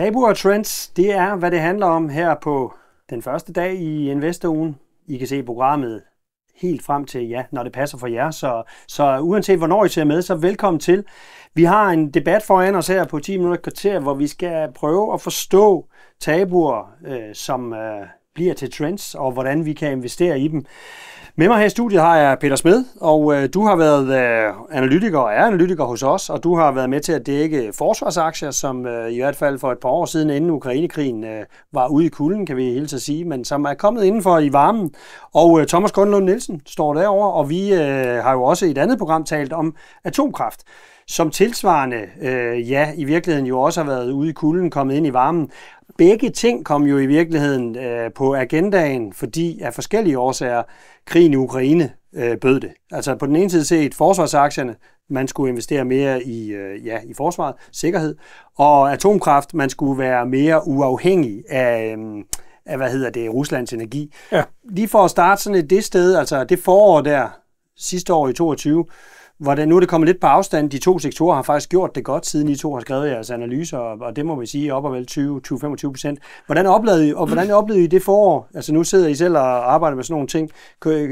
Tabu og trends, det er, hvad det handler om her på den første dag i Investorugen. I kan se programmet helt frem til, ja, når det passer for jer. Så, så uanset hvornår I ser med, så velkommen til. Vi har en debat foran os her på 10 minutter kvarter, hvor vi skal prøve at forstå tabuer, øh, som øh, bliver til trends, og hvordan vi kan investere i dem. Med mig her i studiet har jeg Peter Smed, og øh, du har været øh, analytiker og er analytiker hos os, og du har været med til at dække forsvarsaktier, som øh, i hvert fald for et par år siden, inden Ukrainekrigen øh, var ude i kulden, kan vi hele tiden sige, men som er kommet indenfor i varmen. Og øh, Thomas Grundlund Nielsen står derover, og vi øh, har jo også i et andet program talt om atomkraft som tilsvarende, øh, ja, i virkeligheden jo også har været ude i kulden, kommet ind i varmen begge ting kom jo i virkeligheden øh, på agendaen, fordi af forskellige årsager krigen i Ukraine øh, bød det. Altså på den ene side set forsvarsaktierne, man skulle investere mere i, øh, ja, i forsvaret, sikkerhed, og atomkraft, man skulle være mere uafhængig af, øh, af hvad hedder det, Ruslands energi. Ja. Lige for at starte sådan et det sted, altså det forår der, sidste år i 22, hvordan, nu er det kommet lidt på afstand. De to sektorer har faktisk gjort det godt, siden I to har skrevet jeres analyser, og det må vi sige op og vel 20-25 procent. Hvordan oplevede, I, og hvordan oplevede I det forår? Altså nu sidder I selv og arbejder med sådan nogle ting.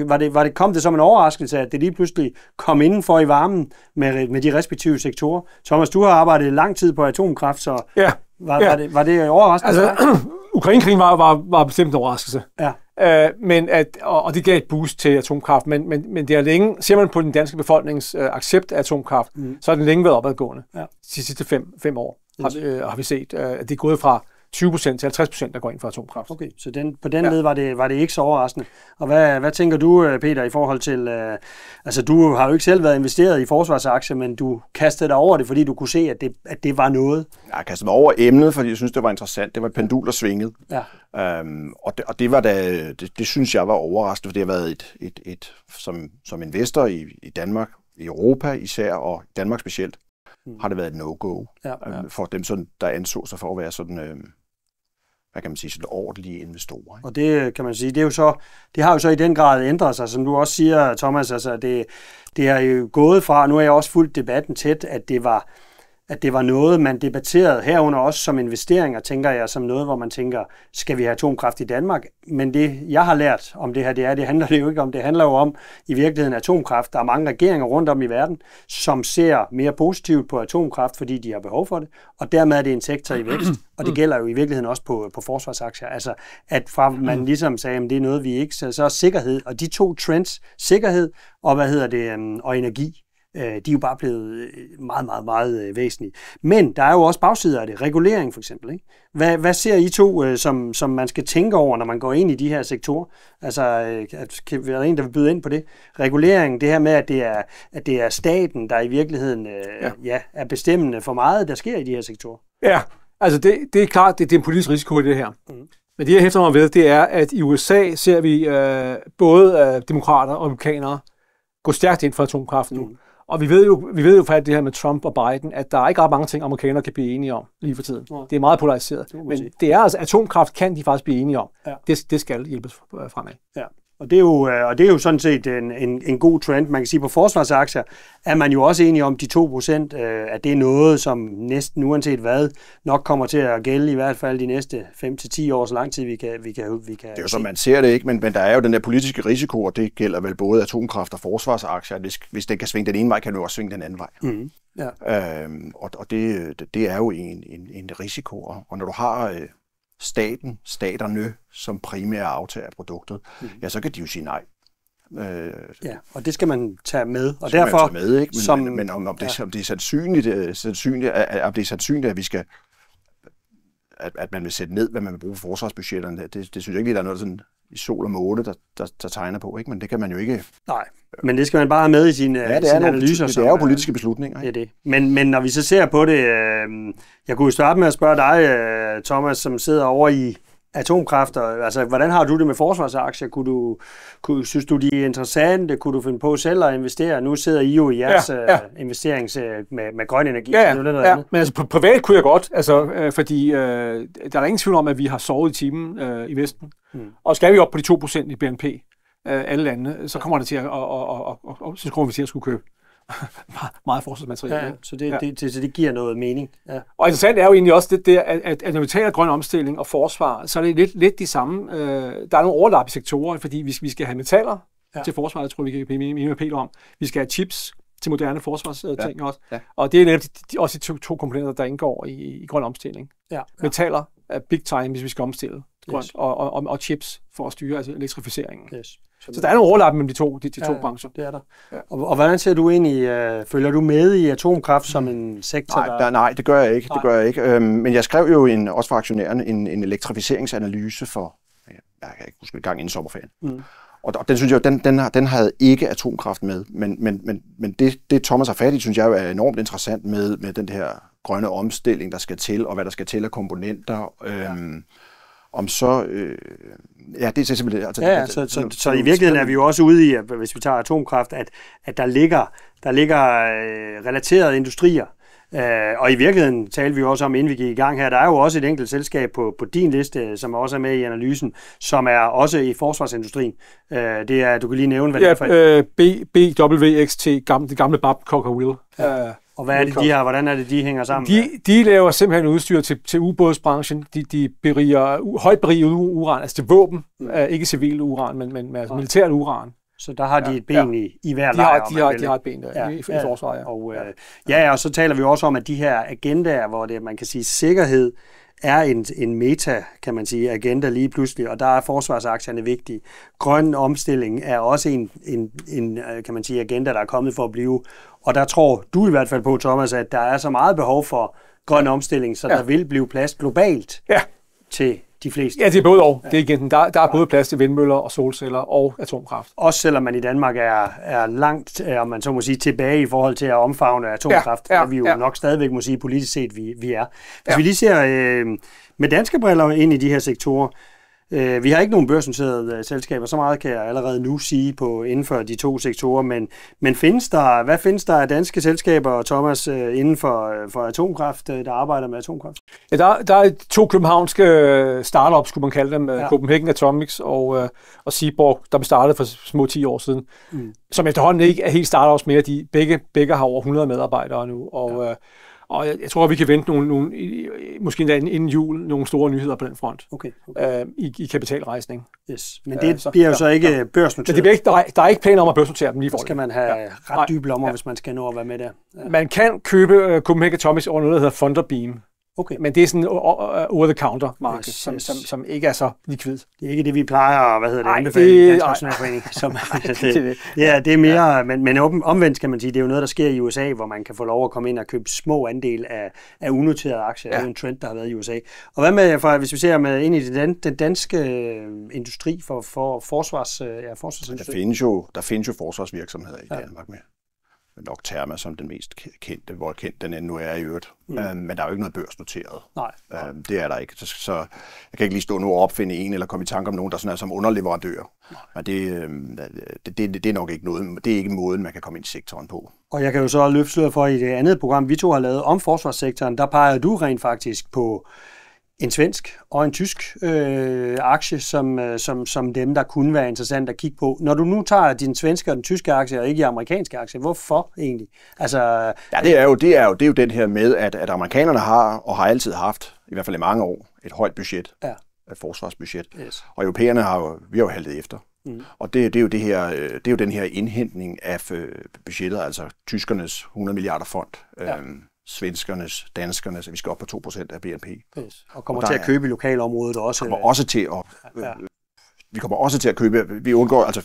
Var det, var det, kom det som en overraskelse, at det lige pludselig kom indenfor i varmen med, med de respektive sektorer? Thomas, du har arbejdet lang tid på atomkraft, så ja, var, ja. var, det, var det overraskende? Altså, Ukraine-krigen var, var, var bestemt en overraskelse. Ja. Øh, men at, og, og det gav et boost til atomkraft, men, men, men det er længe, ser man på den danske befolknings øh, accept af atomkraft, mm. så har den længe været opadgående. Ja. De sidste fem, fem år har, øh, har vi set, øh, at det er gået fra 20% til 50%, der går ind for atomkraft. Okay, så den, på den ja. led var det, var det ikke så overraskende. Og hvad, hvad tænker du, øh, Peter, i forhold til... Øh, altså, du har jo ikke selv været investeret i forsvarsaktier, men du kastede dig over det, fordi du kunne se, at det, at det var noget. Jeg kastede mig over emnet, fordi jeg synes, det var interessant. Det var et pendul, der svingede. Ja. Øhm, og det, og det, var da, det, det synes jeg var overraskende, for det har været et, et, et som, som investor i, i Danmark, i Europa især, og Danmark specielt, mm. har det været et no-go ja, øhm, ja. for dem, sådan, der anså sig for at være sådan... Øh, hvad kan man sige, sådan ordentlige investorer. Ikke? Og det kan man sige, det, er jo så, det har jo så i den grad ændret sig, som du også siger, Thomas, altså det, det er jo gået fra, nu har jeg også fulgt debatten tæt, at det var, at det var noget, man debatterede herunder også som investeringer, tænker jeg, som noget, hvor man tænker, skal vi have atomkraft i Danmark? Men det, jeg har lært om det her, det er, det handler det jo ikke om. Det handler jo om i virkeligheden atomkraft. Der er mange regeringer rundt om i verden, som ser mere positivt på atomkraft, fordi de har behov for det, og dermed er det en sektor i vækst. Og det gælder jo i virkeligheden også på, på forsvarsaktier. Altså, at fra man mm. ligesom sagde, at det er noget, vi ikke... Så, så er sikkerhed, og de to trends, sikkerhed og, hvad hedder det, øhm, og energi, øh, de er jo bare blevet øh, meget, meget, meget øh, væsentlige. Men der er jo også bagsider af det. Regulering for eksempel. Ikke? Hvad, hvad ser I to, øh, som, som man skal tænke over, når man går ind i de her sektorer? Altså, øh, at, kan være en, der vil byde ind på det? Regulering, det her med, at det er, at det er staten, der i virkeligheden øh, ja. Ja, er bestemmende for meget, der sker i de her sektorer. Ja, altså det, det er klart, det, det er en politisk risiko i det her. Mm. Men det, jeg hæfter mig ved, det er, at i USA ser vi øh, både øh, demokrater og republikanere gå stærkt ind for atomkraft nu. Mm. Og vi ved jo, vi ved jo faktisk det her med Trump og Biden, at der er ikke ret mange ting, amerikanere kan blive enige om lige for tiden. Ja. Det er meget polariseret. Det men sige. det er altså, atomkraft kan de faktisk blive enige om. Ja. Det, det skal hjælpes øh, fremad. Ja. Og det, er jo, øh, og det er jo sådan set en, en, en god trend. Man kan sige, på forsvarsaktier er man jo også enig om de 2%, øh, at det er noget, som næsten uanset hvad nok kommer til at gælde i hvert fald de næste 5-10 år, så lang tid vi kan, vi kan, vi kan Det er jo som man ser det ikke, men, men der er jo den der politiske risiko, og det gælder vel både atomkraft og forsvarsaktier. Hvis, hvis den kan svinge den ene vej, kan den jo også svinge den anden vej. Mm. Ja. Øhm, og og det, det er jo en, en, en risiko, og når du har øh, staten, staterne, som primære aftager af produktet, mm. ja, så kan de jo sige nej. Øh, ja, og det skal man tage med. Og derfor, tage med, ikke? Men, som, men, om, om, det, ja. om det er sandsynligt, øh, sandsynligt at, om det er sandsynligt, at vi skal at, at man vil sætte ned, hvad man vil bruge forsvarsbudgetterne, det, det synes jeg ikke lige, der er noget sådan i sol og måne, der, der, der tegner på, ikke? men det kan man jo ikke... Nej, men det skal man bare have med i sin, ja, det sin er analyser. Det, det er jo politiske beslutninger. Ikke? Det er det. Men, men når vi så ser på det, øh, jeg kunne jo starte med at spørge dig, øh, Thomas, som sidder over i, atomkræfter. Altså, hvordan har du det med forsvarsaktier? Kunne du, kunne, synes du, de er interessante? Kunne du finde på selv at investere? Nu sidder I jo i jeres ja, ja. Øh, investerings øh, med, med grøn energi. Ja, ja, noget, noget ja. Andet. men altså på privat kunne jeg godt, altså, øh, fordi øh, der er ingen tvivl om, at vi har sovet i timen øh, i Vesten. Mm. Og skal vi op på de 2% i BNP, øh, alle lande, så kommer det til at, og, og, og, og, så kommer vi til at skulle købe. meget forskningsmateriale. Ja, ja. Så, det, ja. Det, det, så det giver noget mening. Ja. Og interessant er jo egentlig også det der, at, at når vi taler grøn omstilling og forsvar, så er det lidt, lidt de samme. Øh, der er nogle overlap i sektorer, fordi vi, vi skal have metaller ja. til forsvaret, det tror vi kan blive mere med Peter om. Vi skal have chips til moderne forsvarsting ja. også. Ja. Og det er netop de, de, også de to, to komponenter, der indgår i, i grøn omstilling. Ja. Ja. Metaller er big time, hvis vi skal omstille grønt, yes. og, og, og, og chips for at styre altså elektrificeringen. Yes. Så der er nogle overlap mellem de to, de, de ja, to brancher. det er der. Ja. Og, og hvordan ser du ind i, øh, følger du med i atomkraft som mm. en sektor? Nej, der... nej det gør jeg ikke. Det gør jeg ikke. Øhm, men jeg skrev jo en, også for aktionærerne en, en elektrificeringsanalyse for, jeg, kan ikke huske, i gang inden sommerferien. Mm. Og, og den synes jeg, den, den, den havde ikke atomkraft med, men, men, men, men det, det Thomas har fat i, synes jeg er enormt interessant med, med den her grønne omstilling, der skal til, og hvad der skal til af komponenter. Øhm, ja om så... Øh, ja, det er simpelthen... Altså, ja, ja, altså, så, så, så, så i virkeligheden er vi jo også ude i, at, hvis vi tager atomkraft, at, at der ligger, der ligger øh, relaterede industrier, uh, og i virkeligheden talte vi jo også om, inden vi gik i gang her, der er jo også et enkelt selskab på, på din liste, øh, som også er med i analysen, som er også i forsvarsindustrien. uh, det er, du kan lige nævne, hvad ja, det er for øh, uh, BWXT, gamle, det gamle Babcock Will. Ja. Og hvad er det, de har? Hvordan er det, de hænger sammen? De, de laver simpelthen udstyr til, til ubådsbranchen. De, de beriger højt beriget uran, altså til våben. Mm. Øh, ikke civil uran, men, men altså militært uran. Så der har de et ben ja. i, i hver lejr. De har, de har, de har et ben der, ja. i, i forsvaret, ja. Og, øh, ja. ja, og så taler vi også om, at de her agendaer, hvor det, man kan sige sikkerhed, er en, en meta, kan man sige, agenda lige pludselig, og der er forsvarsaktierne vigtige. Grøn omstilling er også en, en, en øh, kan man sige, agenda, der er kommet for at blive, og der tror du i hvert fald på, Thomas, at der er så meget behov for grøn omstilling, så ja. der vil blive plads globalt ja. til de fleste. Ja, det er både og. Det er igen, der, der er både plads til vindmøller og solceller og atomkraft. Også selvom man i Danmark er, er langt, øh, om man så må sige, tilbage i forhold til at omfavne atomkraft, ja, ja, er vi jo ja. nok stadigvæk må sige politisk set, vi, vi er. Hvis ja. vi lige ser øh, med danske briller ind i de her sektorer, Øh, vi har ikke nogen børsnoterede øh, selskaber, så meget kan jeg allerede nu sige på inden for de to sektorer, men, men findes der, hvad findes der af danske selskaber, Thomas, øh, inden for, øh, for atomkraft, der arbejder med atomkraft? Ja, der, der er to københavnske startups, kunne man kalde dem, ja. Copenhagen Atomics og, og Seaborg, der blev startet for små 10 år siden, mm. som efterhånden ikke er helt startups mere. De begge, begge har over 100 medarbejdere nu, og ja og jeg, jeg tror, vi kan vente nogle, nogle, måske endda inden jul nogle store nyheder på den front okay, okay. Øh, i, i kapitalrejsning. Yes. Men øh, det øh, så, bliver jo så ikke ja, børsnoteret. Ja, det bliver ikke, der, er, der er ikke planer om at børsnotere dem lige for. Så skal man have ja. ret dybe lommer, ja. hvis man skal nå at være med der. Ja. Man kan købe uh, Copenhagen Atomics over noget, der hedder Thunderbeam, Okay. Men det er sådan øh, øh, øh, over-the-counter marked, yes, som, som, som ikke er så likvid. Det er ikke det, vi plejer at hvad hedder det, Ej, anbefale det, Dansk Som, det, det. Ja, det er mere, ja. men, men omvendt kan man sige, det er jo noget, der sker i USA, hvor man kan få lov at komme ind og købe små andel af, af unoterede aktier. Ja. Det er jo en trend, der har været i USA. Og hvad med, for, hvis vi ser med ind i den, den danske industri for, for forsvars, ja, forsvarsindustri? Der findes, jo, der findes jo forsvarsvirksomheder i ja. Danmark med nok Therma som den mest kendte, hvor kendt den endnu er i øvrigt. Mm. Øhm, men der er jo ikke noget børsnoteret. Nej. Øhm, det er der ikke. Så, så jeg kan ikke lige stå nu og opfinde en, eller komme i tanke om nogen, der sådan er som underleverandør. Nej. Men det, øh, det, det, det, er nok ikke noget, det er ikke måden, man kan komme ind i sektoren på. Og jeg kan jo så løfte for, i det andet program, vi to har lavet om forsvarssektoren, der peger du rent faktisk på en svensk og en tysk øh, aktie, som, øh, som, som dem, der kunne være interessant at kigge på. Når du nu tager din svenske og den tyske aktie, og ikke de amerikanske aktie, hvorfor egentlig? Altså, ja, det er, jo, det, er jo, det er jo den her med, at, at amerikanerne har, og har altid haft, i hvert fald i mange år, et højt budget, ja. et forsvarsbudget. Yes. Og europæerne har jo, vi har jo haltet efter. Mm. Og det, det, er jo det, her, øh, det er jo den her indhentning af øh, budgettet, altså tyskernes 100 milliarder fond. Ja. Øhm, svenskernes, danskernes, at vi skal op på 2% af BNP. Yes. Og kommer og til at købe i lokalområdet også. Kommer øh, også til at, ja, øh, Vi kommer også til at købe, vi undgår, altså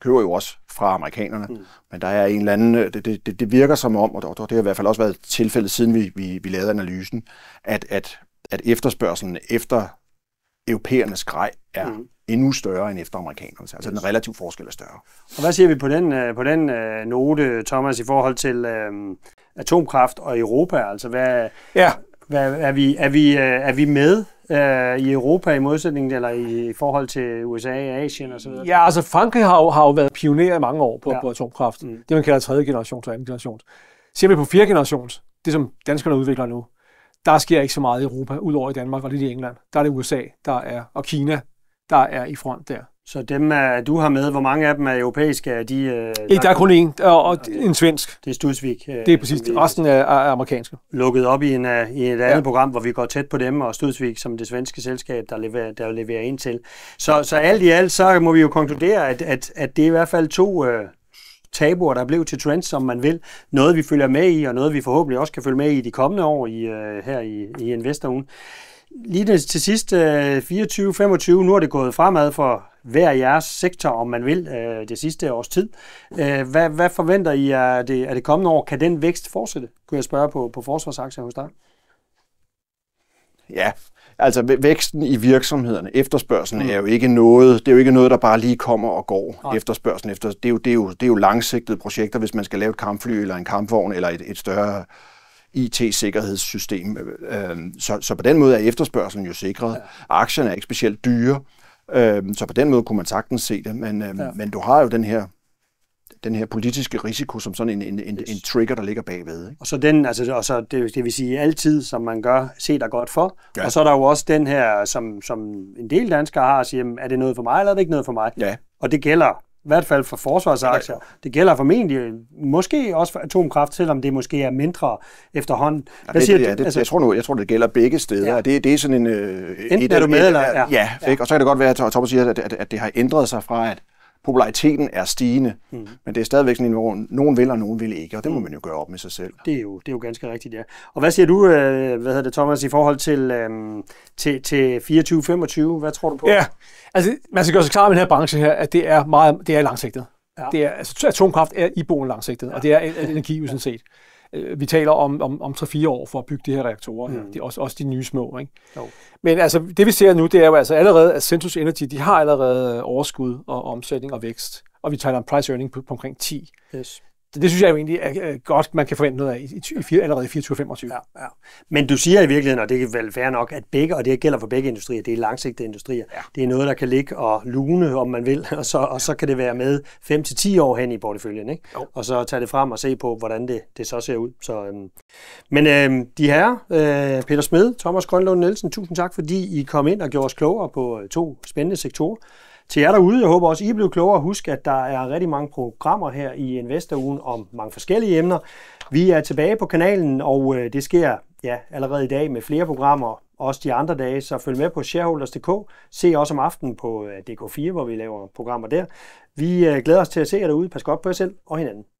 køber jo også fra amerikanerne, mm. men der er en eller anden, øh, det, det, det, det virker som om, og det, det har i hvert fald også været tilfældet, siden vi, vi, vi lavede analysen, at, at, at efterspørgselen efter europæernes grej er mm. endnu større end efter amerikanernes. Altså den relative forskel er større. Og hvad siger vi på den, øh, på den øh, note, Thomas, i forhold til øh, atomkraft og Europa? Altså hvad, ja. hvad, er, vi, er, vi, øh, er vi med? øh, i Europa i modsætning eller i, i forhold til USA, Asien osv.? Ja, altså Frankrig har jo, har jo været pioner i mange år på, ja. på atomkraft. Mm. Det man kalder tredje generations og anden generation. Ser vi på fjerde generations, det som danskerne udvikler nu, der sker ikke så meget i Europa, udover i Danmark og lidt i England. Der er det USA der er, og Kina, der er i front der. Så dem, øh, du har med, hvor mange af dem er europæiske? De, øh, der, der er kun en, og, og en svensk. Det er Studsvik. Øh, det er præcis. Vi, Resten er, er amerikanske. Lukket op i, en, øh, i et andet ja. program, hvor vi går tæt på dem, og Studsvik som det svenske selskab, der leverer, der leverer ind til. Så, så alt i alt, så må vi jo konkludere, at, at, at det er i hvert fald to, øh, tabuer, der blev til trends, som man vil. Noget, vi følger med i, og noget, vi forhåbentlig også kan følge med i de kommende år i, øh, her i, i Investorugen. Lige til sidst, øh, 24-25, nu er det gået fremad for hver jeres sektor, om man vil, øh, det sidste års tid. Øh, hvad, hvad forventer I af det, det kommende år? Kan den vækst fortsætte, kunne jeg spørge på, på forsvarsaktier hos dig? ja, altså væksten i virksomhederne, efterspørgselen mm. er jo ikke noget, det er jo ikke noget, der bare lige kommer og går. Nej. Efterspørgselen efter, det er, jo, det, er jo, det er jo langsigtede projekter, hvis man skal lave et kampfly eller en kampvogn eller et, et større IT-sikkerhedssystem. Øh, øh, så, så på den måde er efterspørgselen jo sikret. Ja. Aktierne er ikke specielt dyre, øh, så på den måde kunne man sagtens se det, men, ja. men du har jo den her den her politiske risiko som sådan en, en, en, yes. en trigger, der ligger bagved. Ikke? Og så, den, altså, og så det, det vil sige altid, som man gør, se dig godt for. Ja. Og så er der jo også den her, som, som en del danskere har, at sige, jamen, er det noget for mig, eller er det ikke noget for mig? Ja. Og det gælder i hvert fald for forsvarsaktier. Ja, ja. Det gælder formentlig måske også for atomkraft, selvom det måske er mindre efterhånden. Ja, det, siger, ja, det, altså, jeg, tror nu, jeg tror, det gælder begge steder. Ja. Det, det er sådan en... Øh, Enten et, er du med, et, eller... Ja, ja, ja. Ikke? og så kan det godt være, at Thomas siger, at, at, at det har ændret sig fra, at populariteten er stigende, mm. men det er stadigvæk sådan en, hvor nogen vil, og nogen vil ikke, og det må mm. man jo gøre op med sig selv. Det er jo, det er jo ganske rigtigt, ja. Og hvad siger du, øh, hvad hedder det, Thomas, i forhold til, øh, til, til 24-25? Hvad tror du på? Ja, altså man skal gøre sig klar med den her branche her, at det er meget det er langsigtet. Ja. Det er, altså, atomkraft er i boen langsigtet, ja. og det er energi, en sådan set. Øh, vi taler om, om, om 3-4 år for at bygge de her reaktorer her. Mm. Det er også, også de nye små. Ikke? Jo. Men altså, det vi ser nu, det er jo altså allerede, at Centus Energy, de har allerede overskud og omsætning og vækst. Og vi taler om price earning på, på omkring 10. Yes. Så det synes jeg jo egentlig er godt, man kan forvente noget af i, i, i, allerede i 24-25. Ja, ja. Men du siger i virkeligheden, og det er vel fair nok, at begge, og det gælder for begge industrier, det er langsigtede industrier. Ja. Det er noget, der kan ligge og lune, om man vil, og så, og så kan det være med 5-10 år hen i porteføljen. Ikke? Jo. Og så tage det frem og se på, hvordan det, det så ser ud. Så, øhm. Men øhm, de her, øh, Peter Smed, Thomas Grønlund Nielsen, tusind tak, fordi I kom ind og gjorde os klogere på øh, to spændende sektorer. Til jer derude, jeg håber også, I er blevet klogere. Husk, at der er rigtig mange programmer her i Investorugen om mange forskellige emner. Vi er tilbage på kanalen, og øh, det sker ja, allerede i dag med flere programmer, også de andre dage, så følg med på shareholders.dk. Se også om aftenen på øh, DK4, hvor vi laver programmer der. Vi øh, glæder os til at se jer derude. Pas godt på jer selv og hinanden.